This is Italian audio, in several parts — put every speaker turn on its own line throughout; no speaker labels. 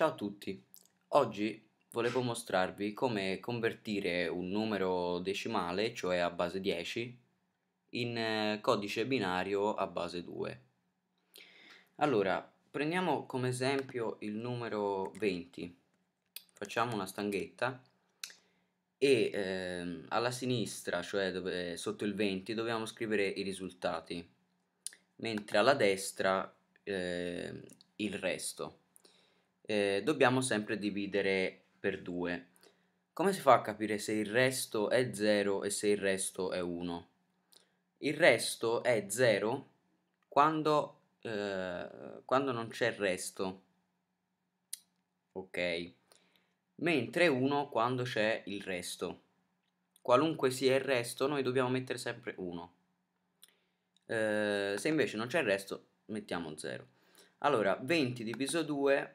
Ciao a tutti, oggi volevo mostrarvi come convertire un numero decimale, cioè a base 10, in eh, codice binario a base 2. Allora, prendiamo come esempio il numero 20, facciamo una stanghetta e ehm, alla sinistra, cioè dove, sotto il 20, dobbiamo scrivere i risultati, mentre alla destra ehm, il resto eh, dobbiamo sempre dividere per 2. Come si fa a capire se il resto è 0 e se il resto è 1? Il resto è 0 quando, eh, quando non c'è il resto. Ok. Mentre 1 quando c'è il resto. Qualunque sia il resto, noi dobbiamo mettere sempre 1. Eh, se invece non c'è il resto, mettiamo 0. Allora, 20 diviso 2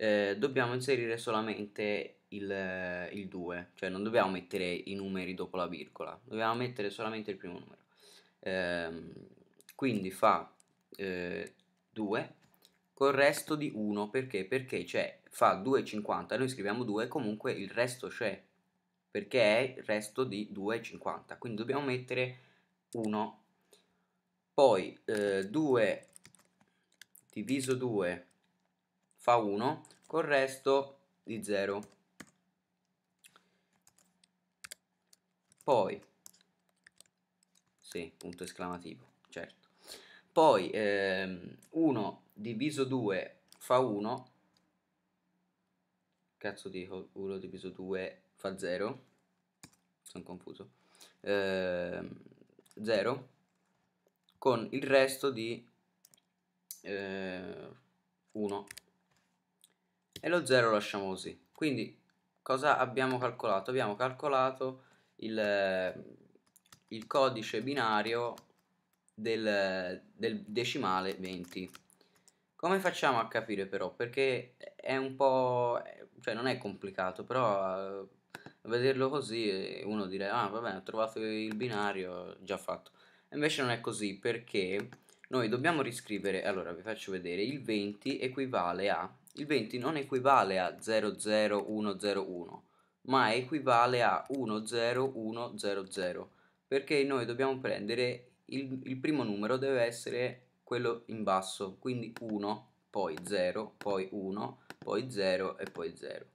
Eh, dobbiamo inserire solamente il, il 2, cioè non dobbiamo mettere i numeri dopo la virgola, dobbiamo mettere solamente il primo numero. Eh, quindi fa eh, 2 col resto di 1, perché? Perché c'è, fa 2,50, noi scriviamo 2, comunque il resto c'è, perché è il resto di 2,50, quindi dobbiamo mettere 1. Poi eh, 2 diviso 2 fa 1 col resto di 0 poi sì, punto esclamativo, certo poi ehm, 1 diviso 2 fa 1 cazzo dico 1 diviso 2 fa 0 sono confuso ehm, 0 con il resto di eh, 1 e lo 0 lo lasciamo così. Quindi cosa abbiamo calcolato? Abbiamo calcolato il, eh, il codice binario del, del decimale 20. Come facciamo a capire però? Perché è un po'... cioè non è complicato, però eh, vederlo così eh, uno dirà ah vabbè ho trovato il binario già fatto invece non è così perché noi dobbiamo riscrivere allora vi faccio vedere il 20 equivale a il 20 non equivale a 00101, ma equivale a 10100, perché noi dobbiamo prendere il, il primo numero, deve essere quello in basso, quindi 1, poi 0, poi 1, poi 0 e poi 0.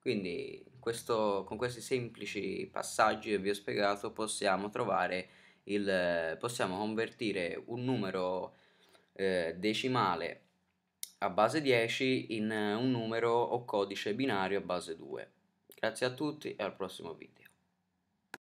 Quindi questo, con questi semplici passaggi che vi ho spiegato possiamo trovare il, possiamo convertire un numero eh, decimale a base 10 in eh, un numero o codice binario a base 2. Grazie a tutti e al prossimo video.